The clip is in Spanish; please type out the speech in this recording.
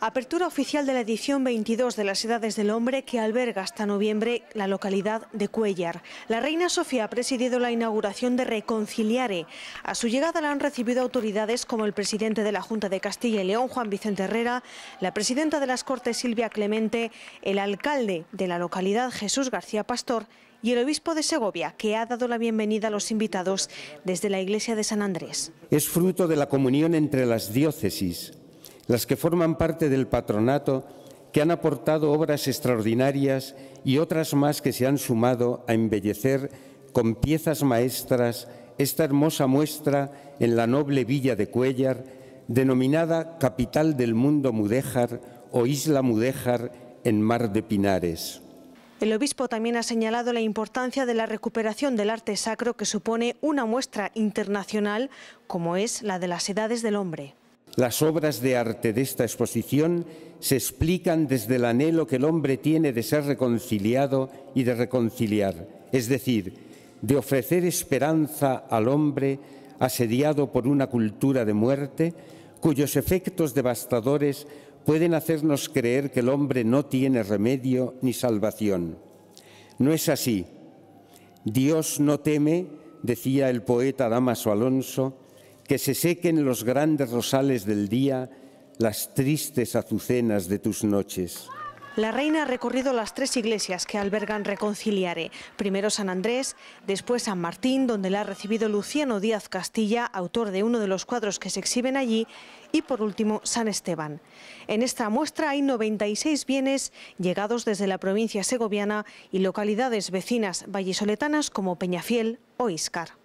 Apertura oficial de la edición 22 de las Edades del Hombre que alberga hasta noviembre la localidad de Cuellar. La reina Sofía ha presidido la inauguración de Reconciliare. A su llegada la han recibido autoridades como el presidente de la Junta de Castilla y León, Juan Vicente Herrera, la presidenta de las Cortes, Silvia Clemente, el alcalde de la localidad, Jesús García Pastor, y el obispo de Segovia, que ha dado la bienvenida a los invitados desde la iglesia de San Andrés. Es fruto de la comunión entre las diócesis, las que forman parte del patronato, que han aportado obras extraordinarias y otras más que se han sumado a embellecer con piezas maestras esta hermosa muestra en la noble villa de Cuellar, denominada Capital del Mundo Mudéjar o Isla Mudéjar en Mar de Pinares. El obispo también ha señalado la importancia de la recuperación del arte sacro que supone una muestra internacional como es la de las edades del hombre. Las obras de arte de esta exposición se explican desde el anhelo que el hombre tiene de ser reconciliado y de reconciliar, es decir, de ofrecer esperanza al hombre asediado por una cultura de muerte cuyos efectos devastadores pueden hacernos creer que el hombre no tiene remedio ni salvación. No es así. Dios no teme, decía el poeta Damaso Alonso, que se sequen los grandes rosales del día, las tristes azucenas de tus noches. La reina ha recorrido las tres iglesias que albergan Reconciliare. Primero San Andrés, después San Martín, donde la ha recibido Luciano Díaz Castilla, autor de uno de los cuadros que se exhiben allí, y por último San Esteban. En esta muestra hay 96 bienes llegados desde la provincia segoviana y localidades vecinas vallisoletanas como Peñafiel o Iscar.